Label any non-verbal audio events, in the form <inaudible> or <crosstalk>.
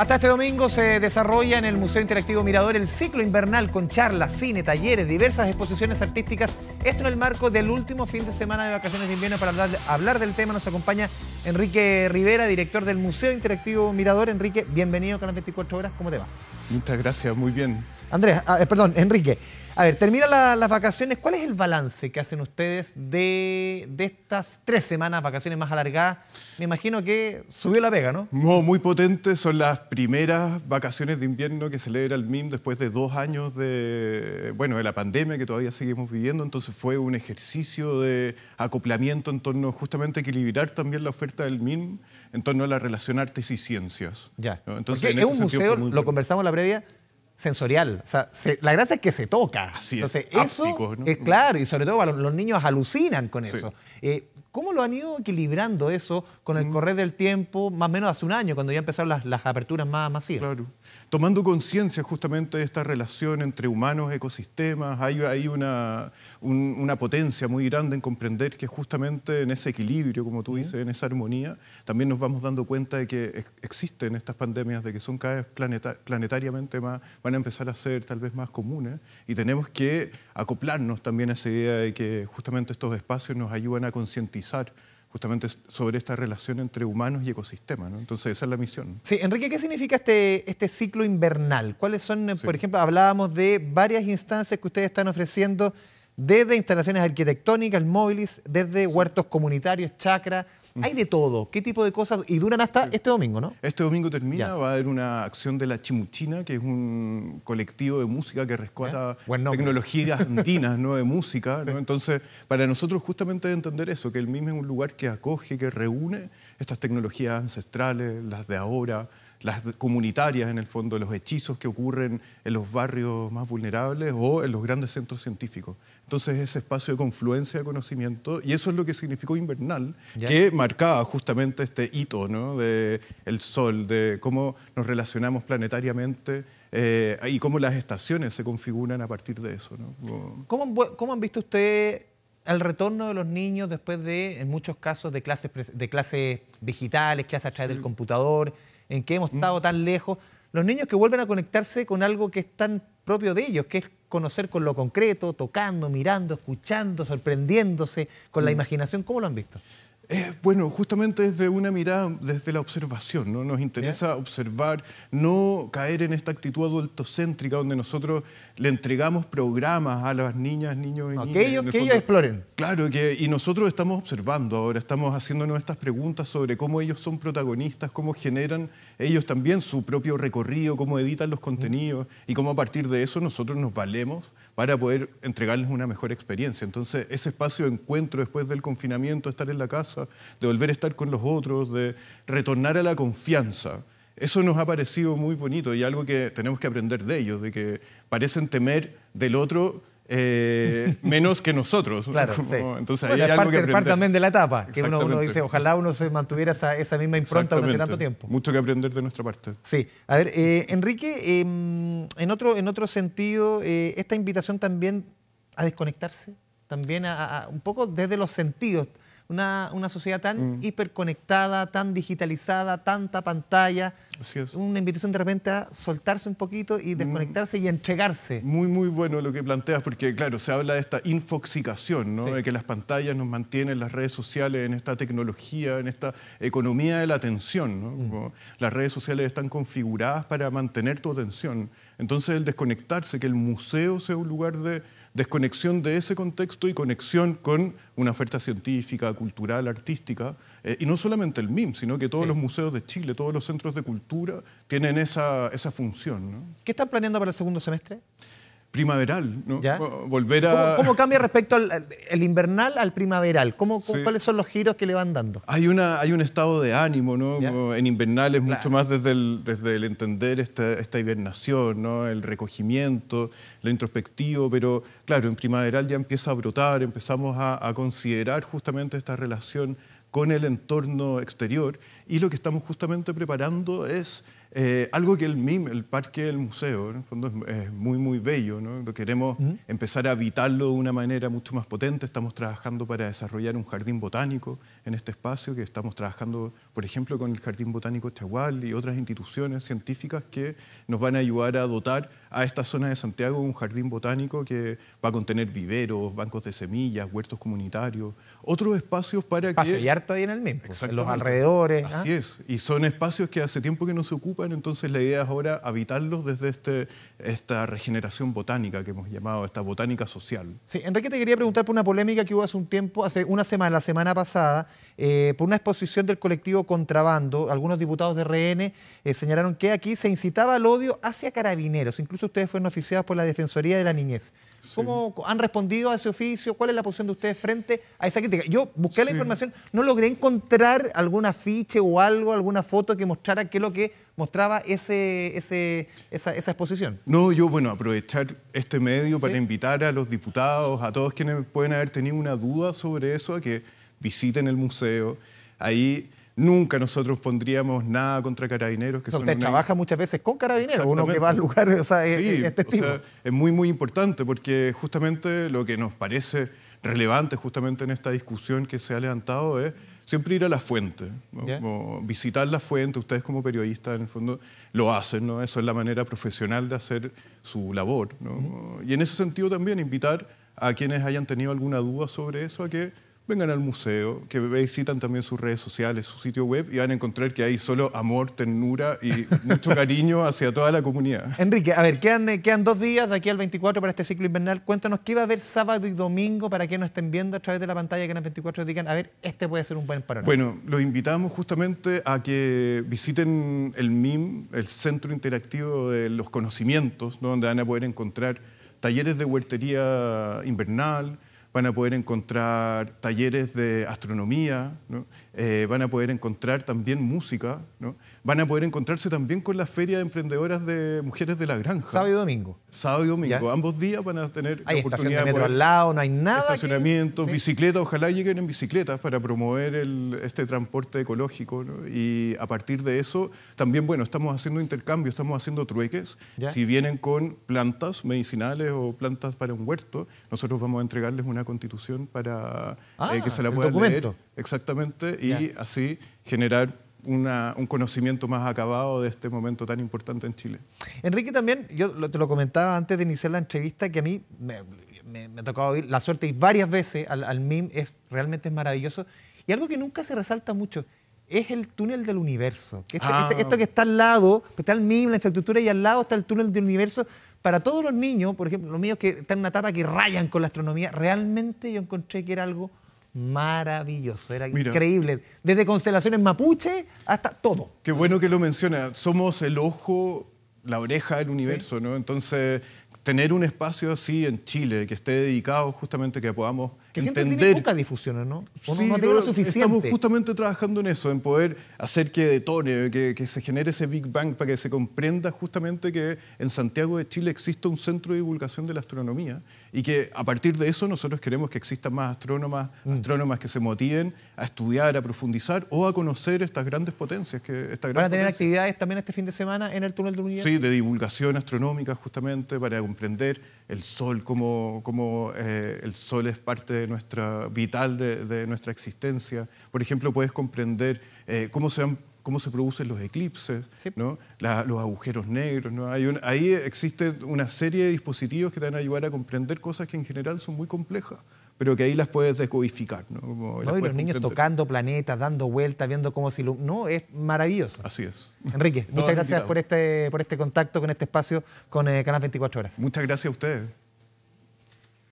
Hasta este domingo se desarrolla en el Museo Interactivo Mirador el ciclo invernal con charlas, cine, talleres, diversas exposiciones artísticas. Esto en el marco del último fin de semana de vacaciones de invierno. Para hablar, del tema nos acompaña Enrique Rivera, director del Museo Interactivo Mirador. Enrique, bienvenido a Canal 24 Horas. ¿Cómo te va? Muchas gracias, muy bien. Andrés, ah, eh, perdón, Enrique. A ver, termina las vacaciones. ¿Cuál es el balance que hacen ustedes de, estas tres semanas, vacaciones más alargadas? Me imagino que subió la vega, ¿no? No, muy potente. Son las primeras vacaciones de invierno que celebra el MIM después de dos años de, bueno, de la pandemia que todavía seguimos viviendo. Entonces fue un ejercicio de acoplamiento en torno justamente equilibrar también la oferta del MIM en torno a la relación artes y ciencias. Ya. Entonces, en es un museo, lo conversamos la previa, sensorial. la gracia es que se toca. Así Entonces, es. eso es claro, y sobre todo los, niños alucinan con eso. Eh, ¿Cómo lo han ido equilibrando eso con el mm. correr del tiempo, más o menos hace un año, cuando ya empezaron las, las aperturas más masivas? Claro. Tomando conciencia justamente de esta relación entre humanos, ecosistemas, hay, una, una potencia muy grande en comprender que justamente en ese equilibrio, como tú dices, en esa armonía, también nos vamos dando cuenta de que existen estas pandemias, de que son cada vez planetariamente más van a empezar a ser tal vez más comunes y tenemos que acoplarnos también a esa idea de que justamente estos espacios nos ayudan a concientizar justamente sobre esta relación entre humanos y ecosistemas. ¿no? Entonces, esa es la misión. Sí, Enrique, ¿qué significa este, este ciclo invernal? ¿Cuáles son, eh, por ejemplo, hablábamos de varias instancias que ustedes están ofreciendo desde instalaciones arquitectónicas, móviles, desde huertos comunitarios, chakras, mm. hay de todo. ¿Qué tipo de cosas? Y duran hasta este domingo, ¿no? Este domingo termina, va a haber una acción de la Chimuchina, que es un colectivo de música que rescata ¿Eh? tecnologías <laughs> andinas, ¿no? De música, Entonces, para nosotros justamente entender eso, que el MIME es un lugar que acoge, que reúne estas tecnologías ancestrales, las de ahora, las comunitarias en el fondo, los hechizos que ocurren en los barrios más vulnerables o en los grandes centros científicos. Entonces ese espacio de confluencia de conocimiento, y eso es lo que significó Invernal, que marcaba justamente este hito ¿no? de el sol, de cómo nos relacionamos planetariamente eh, y cómo las estaciones se configuran a partir de eso. ¿Cómo, ¿Cómo han visto usted el retorno de los niños después de, en muchos casos, de clases, de clases digitales, clases a través del computador, en que hemos mm. estado tan lejos, los niños que vuelven a conectarse con algo que es tan propio de ellos, que es conocer con lo concreto, tocando, mirando, escuchando, sorprendiéndose, con la mm. imaginación, ¿cómo lo han visto? Eh, bueno, justamente desde una mirada, desde la observación, ¿no? Nos interesa observar, no caer en esta actitud adultocéntrica donde nosotros le entregamos programas a las niñas, niños y niñas. Que ellos, que ellos exploren. Claro, que, y nosotros estamos observando ahora, estamos haciéndonos estas preguntas sobre cómo ellos son protagonistas, cómo generan ellos también su propio recorrido, cómo editan los contenidos y cómo a partir de eso nosotros nos valemos para poder entregarles una mejor experiencia. Entonces, ese espacio de encuentro después del confinamiento, estar en la casa, de volver a estar con los otros, de retornar a la confianza, eso nos ha parecido muy bonito y algo que tenemos que aprender de ellos, de que parecen temer del otro eh, <laughs> menos que nosotros. Claro, <laughs> Entonces hay algo que aprender. parte también de la etapa, que uno, dice, ojalá uno se mantuviera esa, misma impronta durante tanto tiempo. Mucho que aprender de nuestra parte. Sí. A ver, eh, Enrique, em, en, otro, en otro sentido, eh, esta invitación también a desconectarse, también a, un poco desde los sentidos. Una, una sociedad tan mm. hiperconectada, tan digitalizada, tanta pantalla, es. Una invitación de repente a soltarse un poquito y mm. desconectarse y entregarse. Muy, muy bueno lo que planteas, porque claro, se habla de esta infoxicación, ¿no? De que las pantallas nos mantienen, las redes sociales, en esta tecnología, en esta economía de la atención, ¿no? Mm. las redes sociales están configuradas para mantener tu atención. Entonces el desconectarse, que el museo sea un lugar de desconexión de ese contexto y conexión con una oferta científica, cultural, artística, eh, y no solamente el MIM, sino que todos los museos de Chile, todos los centros de cultura, tienen esa, función. ¿no? ¿Qué están planeando para el segundo semestre? primaveral, ¿no? ¿Cómo, cambia respecto al el invernal al primaveral? ¿Cómo, ¿Cuáles son los giros que le van dando? Hay, una, hay un estado de ánimo, ¿no? en invernal es mucho más desde el, desde el entender esta, hibernación, ¿no? El recogimiento, el introspectivo, pero claro, en primaveral ya empieza a brotar, empezamos a considerar justamente esta relación con el entorno exterior y lo que estamos justamente preparando es eh, algo que el MIM, el parque del museo, en el fondo es, muy, muy bello. ¿no? Queremos empezar a habitarlo de una manera mucho más potente. Estamos trabajando para desarrollar un jardín botánico en este espacio, que estamos trabajando, por ejemplo, con el Jardín Botánico Chagual y otras instituciones científicas que nos van a ayudar a dotar a esta zona de Santiago un jardín botánico que va a contener viveros, bancos de semillas, huertos comunitarios, otros espacios para que... y en el MIM, en los alrededores. Así ¿ah? es, y son espacios que hace tiempo que no se ocupan entonces la idea es ahora habitarlos desde este, esta regeneración botánica que hemos llamado, esta botánica social. Sí, Enrique, te quería preguntar por una polémica que hubo hace un tiempo, hace una semana, la semana pasada, eh, por una exposición del colectivo Contrabando. Algunos diputados de RN eh, señalaron que aquí se incitaba al odio hacia carabineros. Incluso ustedes fueron oficiados por la Defensoría de la Niñez. ¿Cómo han respondido a ese oficio? ¿Cuál es la posición de ustedes frente a esa crítica? Yo busqué la información, no logré encontrar algún afiche o algo, alguna foto que mostrara qué es lo que mostraba ese, esa, exposición. No, yo, bueno, aprovechar este medio para invitar a los diputados, a todos quienes pueden haber tenido una duda sobre eso, a que visiten el museo. Ahí Nunca nosotros pondríamos nada contra carabineros. Que trabaja muchas veces con carabineros, uno que va al lugar o sea, es, sí, este o sea, es muy, muy importante porque justamente lo que nos parece relevante justamente en esta discusión que se ha levantado es siempre ir a la fuente, visitar la fuente, ustedes como periodistas en el fondo lo hacen, ¿no? eso es la manera profesional de hacer su labor. Y en ese sentido también invitar a quienes hayan tenido alguna duda sobre eso a que vengan al museo, que visitan también sus redes sociales, su sitio web y van a encontrar que hay solo amor, ternura y <laughs> mucho cariño hacia toda la comunidad. Enrique, a ver, quedan, eh, quedan dos días de aquí al 24 para este ciclo invernal. Cuéntanos qué va a haber sábado y domingo para que nos estén viendo a través de la pantalla que en el 24 digan, a ver, este puede ser un buen parón? Bueno, los invitamos justamente a que visiten el MIM, el Centro Interactivo de los Conocimientos, donde van a poder encontrar talleres de huertería invernal, van a poder encontrar talleres de astronomía, eh, van a poder encontrar también música, ¿no? van a poder encontrarse también con la feria de emprendedoras de mujeres de la granja. Sábado y domingo. Sábado y domingo, ambos días van a tener hay la oportunidad de al lado, no hay nada. Estacionamiento, bicicleta, ojalá lleguen en bicicletas para promover este transporte ecológico y a partir de eso también, bueno, estamos haciendo intercambios, estamos haciendo trueques. Si vienen con plantas medicinales o plantas para un huerto, nosotros vamos a entregarles una constitución para eh, ah, que se la pueda leer. Exactamente, y así generar un conocimiento más acabado de este momento tan importante en Chile. Enrique, también, yo te lo comentaba antes de iniciar la entrevista, que a mí me, me, ha tocado oír la suerte y varias veces al, al MIM, es, realmente es maravilloso. Y algo que nunca se resalta mucho es el túnel del universo. Este, ah. este, esto que está al lado, que está el MIM, la infraestructura, y al lado está el túnel del universo, para todos los niños, por ejemplo, los míos que están en una etapa que rayan con la astronomía, realmente yo encontré que era algo maravilloso, era increíble. Desde constelaciones mapuche hasta todo. Qué bueno que lo menciona. Somos el ojo, la oreja del universo, ¿no? Entonces, tener un espacio así en Chile que esté dedicado justamente que podamos que entender. siempre tiene poca difusión, ¿no? no, suficiente. Estamos justamente trabajando en eso, en poder hacer que detone, que, se genere ese Big Bang para que se comprenda justamente que en Santiago de Chile existe un centro de divulgación de la astronomía y que a partir de eso nosotros queremos que existan más astrónomas, mm. astrónomas que se motiven a estudiar, a profundizar o a conocer estas grandes potencias. Que, esta gran ¿Van a tener actividades también este fin de semana en el túnel de unión. Sí, de divulgación astronómica justamente para comprender el Sol, como como eh, el Sol es parte nuestra, vital de, nuestra existencia. Por ejemplo, puedes comprender eh, cómo, se cómo se producen los eclipses, ¿no? los agujeros negros. ¿no? Hay ahí existe una serie de dispositivos que te van a ayudar a comprender cosas que en general son muy complejas pero que ahí las puedes decodificar. ¿no? y los niños tocando planetas, dando vueltas, viendo cómo se ilumina No, es maravilloso. Así es. Enrique, <laughs> muchas gracias por este, por este contacto con este espacio con eh, Canal 24 Horas. Muchas gracias a ustedes.